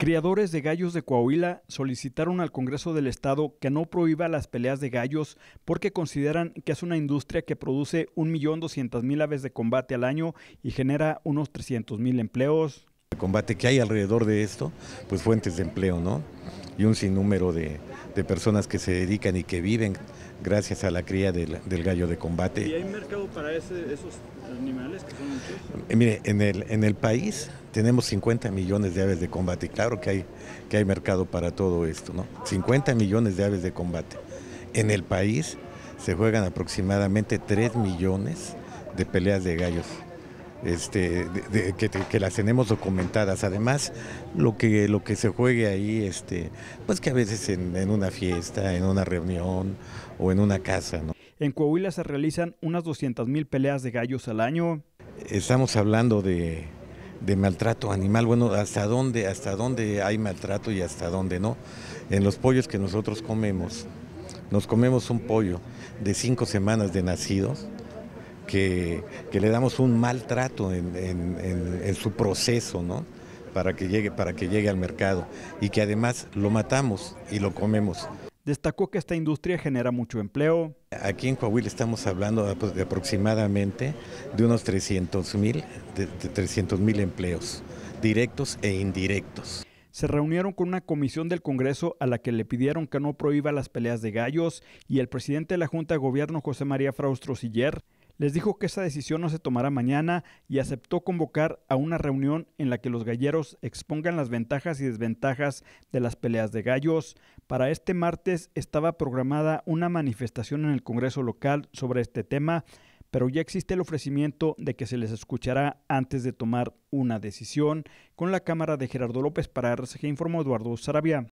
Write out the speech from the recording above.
Criadores de gallos de Coahuila solicitaron al Congreso del Estado que no prohíba las peleas de gallos porque consideran que es una industria que produce 1.200.000 aves de combate al año y genera unos 300.000 empleos. El combate que hay alrededor de esto, pues fuentes de empleo, ¿no? y un sinnúmero de, personas que se dedican y que viven gracias a la cría del, gallo de combate. ¿Y hay mercado para esos animales que son eh, mire, en el, en el país tenemos 50 millones de aves de combate claro que hay, que hay mercado para todo esto, ¿no? 50 millones de aves de combate. En el país se juegan aproximadamente 3 millones de peleas de gallos este, que, las tenemos documentadas. Además, lo que, lo que se juegue ahí, este, pues que a veces en, una fiesta, en una reunión o en una casa. En Coahuila se realizan unas mil peleas de gallos al año. Estamos hablando de, de maltrato animal, bueno, hasta dónde, hasta dónde hay maltrato y hasta dónde no. En los pollos que nosotros comemos, nos comemos un pollo de cinco semanas de nacidos, que, le damos un mal trato en, su proceso, ¿no? Para que, llegue, para que llegue al mercado y que además lo matamos y lo comemos. Destacó que esta industria genera mucho empleo. Aquí en Coahuila estamos hablando de aproximadamente de unos 300 mil de, empleos, directos e indirectos se reunieron con una comisión del Congreso a la que le pidieron que no prohíba las peleas de gallos y el presidente de la Junta de Gobierno José María Fraustro Siller les dijo que esa decisión no se tomará mañana y aceptó convocar a una reunión en la que los galleros expongan las ventajas y desventajas de las peleas de gallos. Para este martes estaba programada una manifestación en el Congreso local sobre este tema, pero ya existe el ofrecimiento de que se les escuchará antes de tomar una decisión. Con la cámara de Gerardo López para RCG informó Eduardo Sarabia.